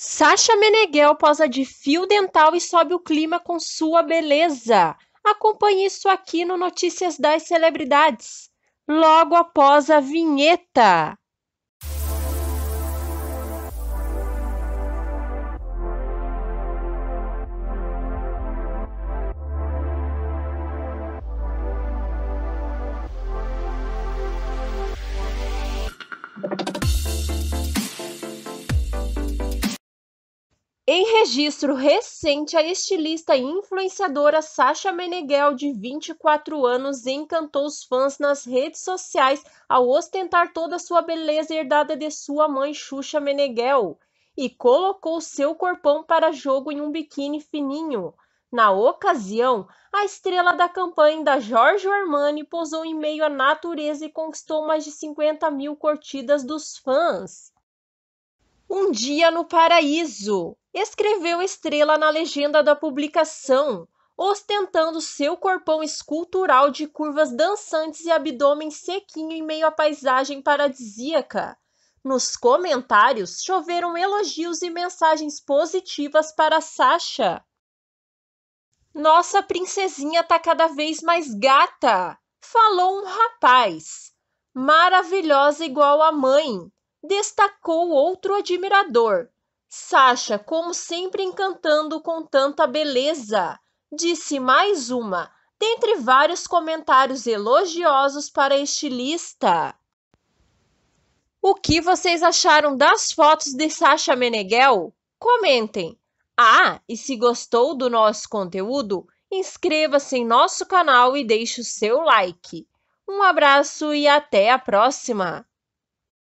Sasha Meneghel posa de fio dental e sobe o clima com sua beleza. Acompanhe isso aqui no Notícias das Celebridades, logo após a vinheta. Em registro recente, a estilista e influenciadora Sasha Meneghel, de 24 anos, encantou os fãs nas redes sociais ao ostentar toda a sua beleza herdada de sua mãe Xuxa Meneghel e colocou seu corpão para jogo em um biquíni fininho. Na ocasião, a estrela da campanha da Giorgio Armani posou em meio à natureza e conquistou mais de 50 mil curtidas dos fãs. Um dia no paraíso escreveu Estrela na legenda da publicação, ostentando seu corpão escultural de curvas dançantes e abdômen sequinho em meio à paisagem paradisíaca. Nos comentários choveram elogios e mensagens positivas para Sasha. Nossa princesinha tá cada vez mais gata, falou um rapaz. Maravilhosa igual a mãe, destacou outro admirador, Sasha, como sempre, encantando com tanta beleza, disse mais uma, dentre vários comentários elogiosos para a estilista. O que vocês acharam das fotos de Sasha Meneghel? Comentem! Ah, e se gostou do nosso conteúdo, inscreva-se em nosso canal e deixe o seu like. Um abraço e até a próxima!